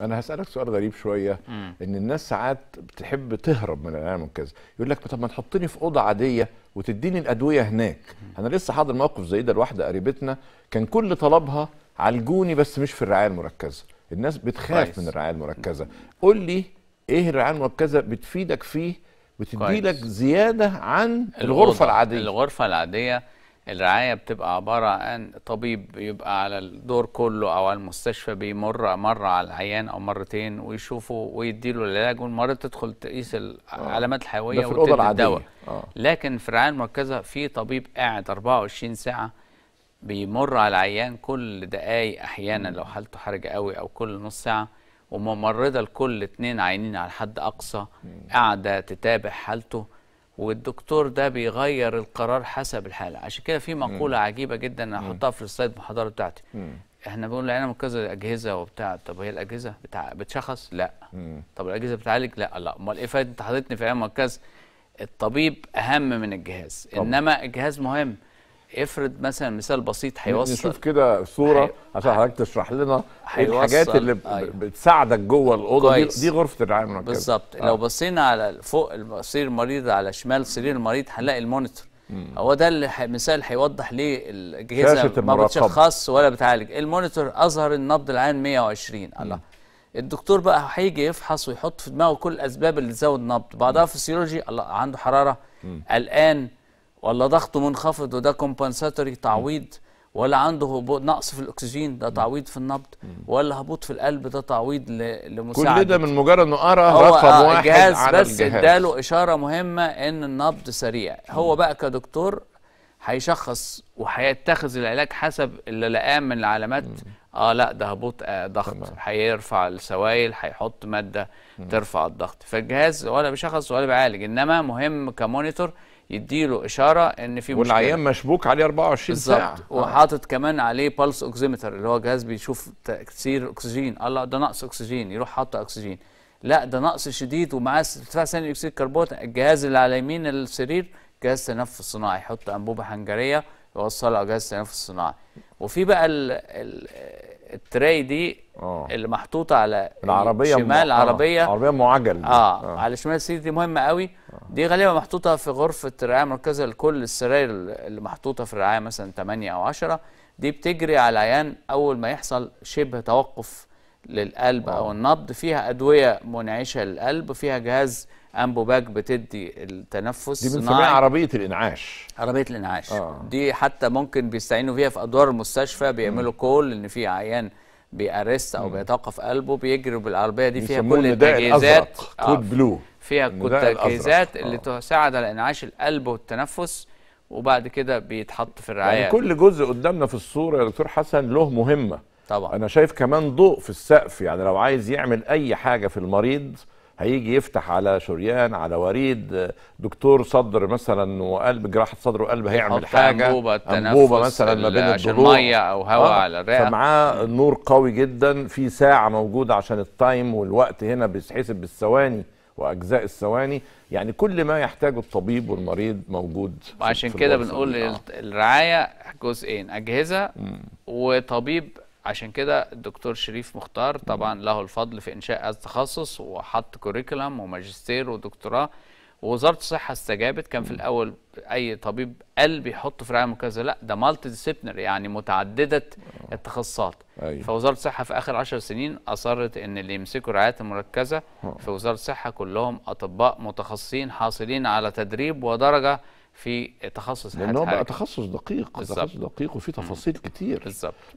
انا هسالك سؤال غريب شويه مم. ان الناس ساعات بتحب تهرب من الاعلام المركزه يقول لك طب ما تحطني في اوضه عاديه وتديني الادويه هناك مم. انا لسه حاضر موقف زي ده لواحده قريبتنا كان كل طلبها عالجوني بس مش في الرعايه المركزه الناس بتخاف كويس. من الرعايه المركزه قول لي ايه الرعايه المركزه بتفيدك فيه وتدي لك زياده عن الغرفه العاديه الغرفه العاديه الرعاية بتبقى عبارة عن طبيب يبقى على الدور كله أو على المستشفى بيمر مرة على العيان أو مرتين ويشوفه ويديله العلاج والمرة تدخل تقيس العلامات آه. الحيوية وتدي الدواء آه. لكن في الرعاية المركزة في طبيب قاعد 24 ساعة بيمر على العيان كل دقايق أحيانا لو حالته حرجة قوي أو كل نص ساعة وممرضة لكل اتنين عينين على حد أقصى قاعدة تتابع حالته والدكتور ده بيغير القرار حسب الحاله عشان كده في مقوله مم. عجيبه جدا انا أحطها في السلايد المحاضره بتاعتي مم. احنا بنقول لنا كذا اجهزه وبتاع طب هي الاجهزه بتاع بتشخص لا مم. طب الاجهزه بتعالج لا لا امال ايه فايده انت حاططني في عياده مركز الطبيب اهم من الجهاز طب. انما الجهاز مهم افرض مثلا مثال بسيط هيوصل نشوف كده صوره حي... عشان حضرتك تشرح لنا حيوصل. الحاجات اللي ب... أيوه. بتساعدك جوه الاوضه دي, دي غرفه الرعايه بالظبط آه. لو بصينا على فوق سرير المريض على شمال سرير المريض هنلاقي المونيتور هو ده اللي مثال هيوضح ليه الاجهزه ما بتشخص ولا بتعالج المونيتور اظهر النبض العام 120 الله الدكتور بقى هيجي يفحص ويحط في دماغه كل الاسباب اللي تزود النبض بعضها فسيولوجي الله عنده حراره قلقان ولا ضغطه منخفض وده كومبنساتوري تعويض ولا عنده هبوط نقص في الاكسجين ده تعويض في النبض ولا هبوط في القلب ده تعويض لمساعده كل ده من مجرد انه قرا رقم آه، واحد على الجهاز بس اداله اشاره مهمه ان النبض سريع هو بقى كدكتور هيشخص وهيتخذ العلاج حسب اللي لقاه من العلامات اه لا ده هبوط آه ضغط هيرفع السوائل هيحط ماده مم. ترفع الضغط فالجهاز ولا بيشخص ولا بيعالج انما مهم كمونيتور يديله اشاره ان في مشكله والعيان مشبوك عليه 24 ساعه بالظبط آه. وحاطط كمان عليه بالس اوكسيمتر اللي هو جهاز بيشوف تكسير اكسجين الله ده نقص اكسجين يروح حاطط اكسجين لا ده نقص شديد ومعاه ارتفاع ثاني اكسيد الكربون الجهاز اللي على يمين السرير جهاز تنفس صناعي يحط انبوبه حنجريه يوصلها جهاز تنفس صناعي وفي بقى ال ال التراي دي أوه. اللي محطوطه على العربيه شمال م... عربيه آه. عربيه معجل آه. اه على شمال سيدي دي مهمه قوي دي غالبا محطوطه في غرفه الرعايه مركزه لكل السراير اللي محطوطه في الرعايه مثلا 8 او 10 دي بتجري على العيان اول ما يحصل شبه توقف للقلب أوه. او آه. النبض فيها ادويه منعشه للقلب فيها جهاز امبو باك بتدي التنفس دي بنسميها عربيه الانعاش عربيه الانعاش آه. دي حتى ممكن بيستعينوا بيها في ادوار المستشفى بيعملوا كول ان في عيان بيأرست او بيتوقف قلبه بيجروا بالعربيه دي فيها كل التجهيزات كود آه. بلو فيها التجهيزات اللي آه. تساعد على انعاش القلب والتنفس وبعد كده بيتحط في يعني الرعايه يعني كل جزء قدامنا في الصوره يا دكتور حسن له مهمه طبعا انا شايف كمان ضوء في السقف يعني لو عايز يعمل اي حاجه في المريض هيجي يفتح على شريان على وريد دكتور صدر مثلا وقلب جراحه صدر وقلب هيعمل حاجه انبوبه انبوبه مثلا ما بين الضلوع ميه او هواء آه على الرئه فمعاه نور قوي جدا في ساعه موجوده عشان التايم والوقت هنا بيتحسب بالثواني واجزاء الثواني يعني كل ما يحتاجه الطبيب والمريض موجود عشان كده بنقول الرعايه جزئين اجهزه مم. وطبيب عشان كده الدكتور شريف مختار طبعا له الفضل في انشاء هذا التخصص وحط كوريكولم وماجستير ودكتوراه ووزاره الصحه استجابت كان في الاول اي طبيب قلب يحط في رعايه مركزه لا ده مالتي ديسيبلينر يعني متعدده آه. التخصصات أيوة. فوزاره الصحه في اخر 10 سنين اصرت ان اللي يمسكوا رعايه المركزه آه. في وزاره الصحه كلهم اطباء متخصصين حاصلين على تدريب ودرجه في تخصص لان هو بقى تخصص دقيق بالزبط. تخصص دقيق وفيه تفاصيل كتير بالظبط